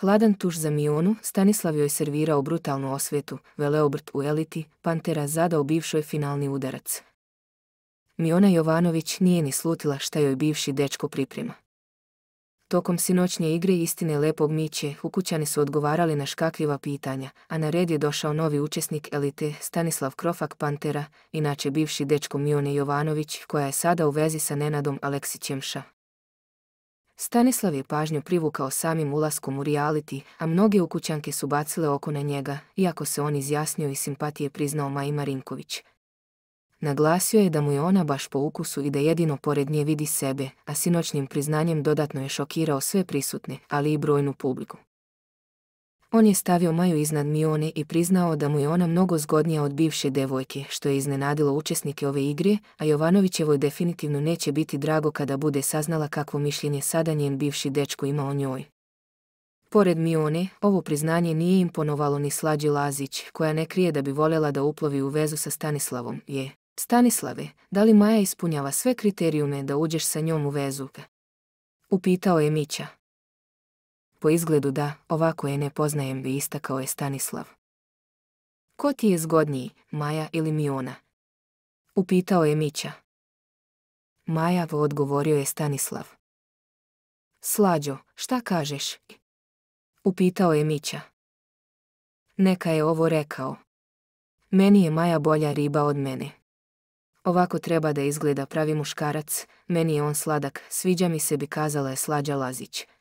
Hladan tuš za Mionu, Stanislav joj servirao brutalnu osvetu, veleobrt u eliti, Pantera zadao bivšoj finalni udarac. Miona Jovanović nije ni slutila šta joj bivši dečko priprema. Tokom sinoćnje igre istine lepog miće, ukućani su odgovarali na škakljiva pitanja, a na red je došao novi učesnik elite Stanislav Krofak Pantera, inače bivši dečko Mione Jovanović, koja je sada u vezi sa Nenadom Aleksićemša. Stanislav je pažnju privukao samim ulaskom u reality, a mnoge ukućanke su bacile oko na njega, iako se on izjasnio i simpatije priznao Maji Marinković. Naglasio je da mu je ona baš po ukusu i da jedino pored nje vidi sebe, a sinoćnim priznanjem dodatno je šokirao sve prisutne, ali i brojnu publiku. On je stavio Maju iznad Mione i priznao da mu je ona mnogo zgodnija od bivše devojke, što je iznenadilo učesnike ove igre, a Jovanovićevoj definitivno neće biti drago kada bude saznala kakvo mišljenje sada njen bivši dečko ima o njoj. Pored Mione, ovo priznanje nije imponovalo ni Slađi Lazić, koja ne krije da bi voljela da uplovi u vezu sa Stanislavom, je Stanislave, da li Maja ispunjava sve kriterijume da uđeš sa njom u vezu? Upitao je Mića. Po izgledu da, ovako je ne poznajem bi istakao je Stanislav. Ko ti je zgodniji, Maja ili Miona? Upitao je Mića. Maja odgovorio je Stanislav. Slađo, šta kažeš? Upitao je Mića. Neka je ovo rekao. Meni je Maja bolja riba od mene. Ovako treba da izgleda pravi muškarac, meni je on sladak, sviđa mi se bi kazala je Slađa Lazić,